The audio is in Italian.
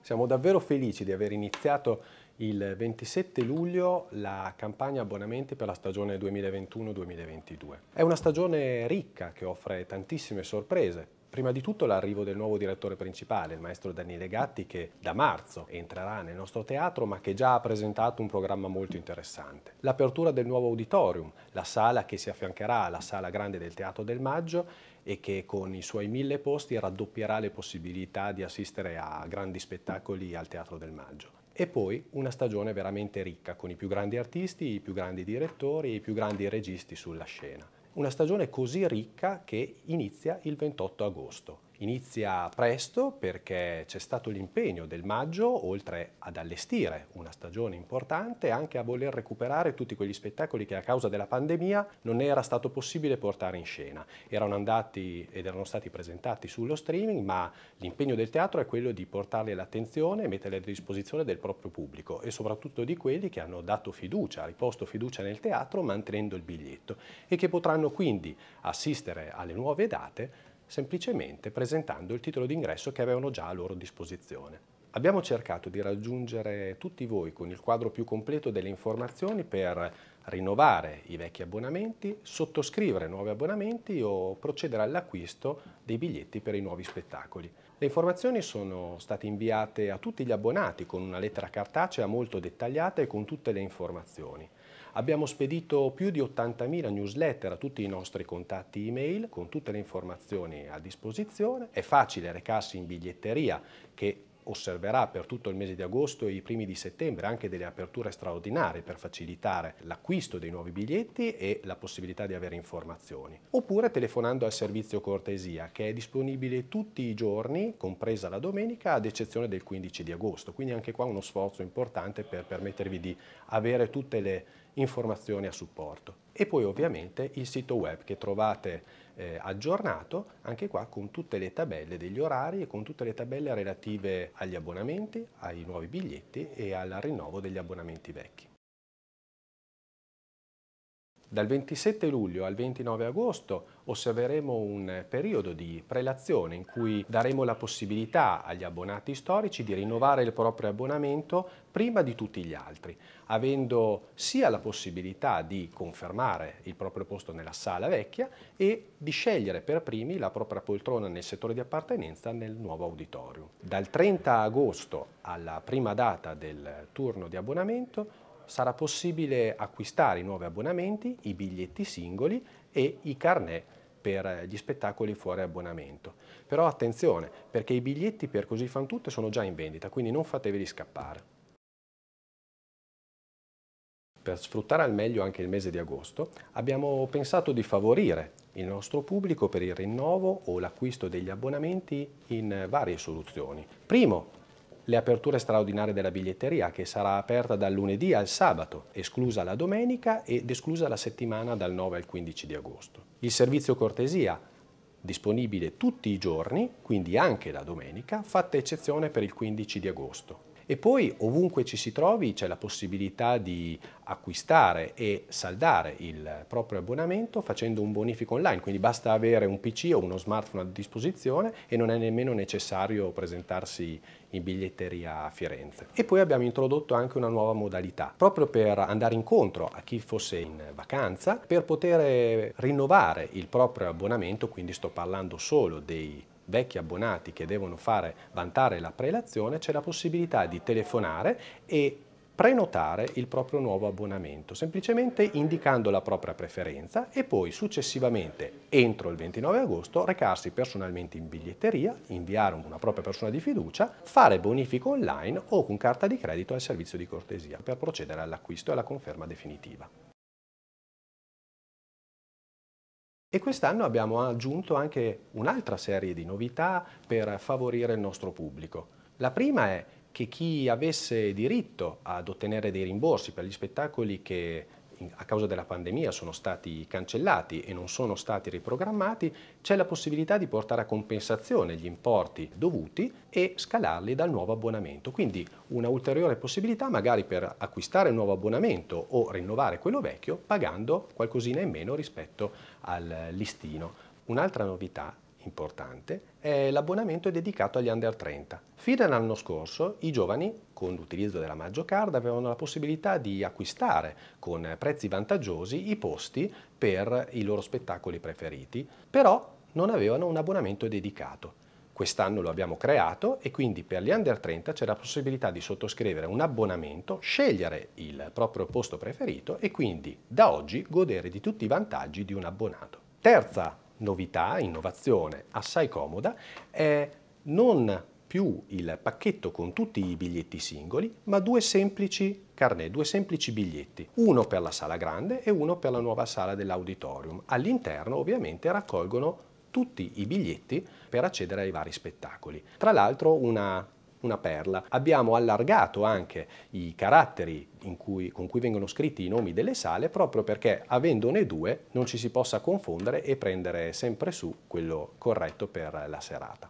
Siamo davvero felici di aver iniziato il 27 luglio la campagna abbonamenti per la stagione 2021-2022. È una stagione ricca che offre tantissime sorprese. Prima di tutto l'arrivo del nuovo direttore principale, il maestro Daniele Gatti, che da marzo entrerà nel nostro teatro ma che già ha presentato un programma molto interessante. L'apertura del nuovo auditorium, la sala che si affiancherà alla sala grande del Teatro del Maggio e che con i suoi mille posti raddoppierà le possibilità di assistere a grandi spettacoli al Teatro del Maggio e poi una stagione veramente ricca con i più grandi artisti, i più grandi direttori, i più grandi registi sulla scena. Una stagione così ricca che inizia il 28 agosto Inizia presto perché c'è stato l'impegno del maggio, oltre ad allestire una stagione importante, anche a voler recuperare tutti quegli spettacoli che a causa della pandemia non era stato possibile portare in scena. Erano andati ed erano stati presentati sullo streaming, ma l'impegno del teatro è quello di portarli all'attenzione e metterli a disposizione del proprio pubblico e soprattutto di quelli che hanno dato fiducia, riposto fiducia nel teatro mantenendo il biglietto e che potranno quindi assistere alle nuove date semplicemente presentando il titolo d'ingresso che avevano già a loro disposizione. Abbiamo cercato di raggiungere tutti voi con il quadro più completo delle informazioni per rinnovare i vecchi abbonamenti, sottoscrivere nuovi abbonamenti o procedere all'acquisto dei biglietti per i nuovi spettacoli. Le informazioni sono state inviate a tutti gli abbonati con una lettera cartacea molto dettagliata e con tutte le informazioni. Abbiamo spedito più di 80.000 newsletter a tutti i nostri contatti email con tutte le informazioni a disposizione. È facile recarsi in biglietteria che osserverà per tutto il mese di agosto e i primi di settembre anche delle aperture straordinarie per facilitare l'acquisto dei nuovi biglietti e la possibilità di avere informazioni. Oppure telefonando al servizio cortesia che è disponibile tutti i giorni, compresa la domenica, ad eccezione del 15 di agosto. Quindi anche qua uno sforzo importante per permettervi di avere tutte le informazioni a supporto. E poi ovviamente il sito web che trovate eh, aggiornato, anche qua con tutte le tabelle degli orari e con tutte le tabelle relative agli abbonamenti, ai nuovi biglietti e al rinnovo degli abbonamenti vecchi. Dal 27 luglio al 29 agosto osserveremo un periodo di prelazione in cui daremo la possibilità agli abbonati storici di rinnovare il proprio abbonamento prima di tutti gli altri, avendo sia la possibilità di confermare il proprio posto nella sala vecchia e di scegliere per primi la propria poltrona nel settore di appartenenza nel nuovo auditorium. Dal 30 agosto alla prima data del turno di abbonamento sarà possibile acquistare i nuovi abbonamenti, i biglietti singoli e i carnet per gli spettacoli fuori abbonamento. Però attenzione, perché i biglietti per Così fan tutte sono già in vendita, quindi non fatevi scappare. Per sfruttare al meglio anche il mese di agosto, abbiamo pensato di favorire il nostro pubblico per il rinnovo o l'acquisto degli abbonamenti in varie soluzioni. Primo, le aperture straordinarie della biglietteria che sarà aperta dal lunedì al sabato, esclusa la domenica ed esclusa la settimana dal 9 al 15 di agosto. Il servizio cortesia disponibile tutti i giorni, quindi anche la domenica, fatta eccezione per il 15 di agosto. E poi ovunque ci si trovi c'è la possibilità di acquistare e saldare il proprio abbonamento facendo un bonifico online, quindi basta avere un PC o uno smartphone a disposizione e non è nemmeno necessario presentarsi in biglietteria a Firenze. E poi abbiamo introdotto anche una nuova modalità, proprio per andare incontro a chi fosse in vacanza, per poter rinnovare il proprio abbonamento, quindi sto parlando solo dei vecchi abbonati che devono fare vantare la prelazione, c'è la possibilità di telefonare e prenotare il proprio nuovo abbonamento, semplicemente indicando la propria preferenza e poi successivamente, entro il 29 agosto, recarsi personalmente in biglietteria, inviare una propria persona di fiducia, fare bonifico online o con carta di credito al servizio di cortesia per procedere all'acquisto e alla conferma definitiva. E quest'anno abbiamo aggiunto anche un'altra serie di novità per favorire il nostro pubblico. La prima è che chi avesse diritto ad ottenere dei rimborsi per gli spettacoli che a causa della pandemia sono stati cancellati e non sono stati riprogrammati, c'è la possibilità di portare a compensazione gli importi dovuti e scalarli dal nuovo abbonamento. Quindi una ulteriore possibilità magari per acquistare un nuovo abbonamento o rinnovare quello vecchio pagando qualcosina in meno rispetto al listino. Un'altra novità importante è l'abbonamento dedicato agli under 30. Fino all'anno scorso i giovani, con l'utilizzo della MaggioCard, avevano la possibilità di acquistare con prezzi vantaggiosi i posti per i loro spettacoli preferiti, però non avevano un abbonamento dedicato. Quest'anno lo abbiamo creato e quindi per gli under 30 c'è la possibilità di sottoscrivere un abbonamento, scegliere il proprio posto preferito e quindi da oggi godere di tutti i vantaggi di un abbonato. Terza novità, innovazione assai comoda, è non più il pacchetto con tutti i biglietti singoli, ma due semplici carnet, due semplici biglietti, uno per la sala grande e uno per la nuova sala dell'auditorium. All'interno ovviamente raccolgono tutti i biglietti per accedere ai vari spettacoli. Tra l'altro una una perla. Abbiamo allargato anche i caratteri cui, con cui vengono scritti i nomi delle sale proprio perché avendone due non ci si possa confondere e prendere sempre su quello corretto per la serata.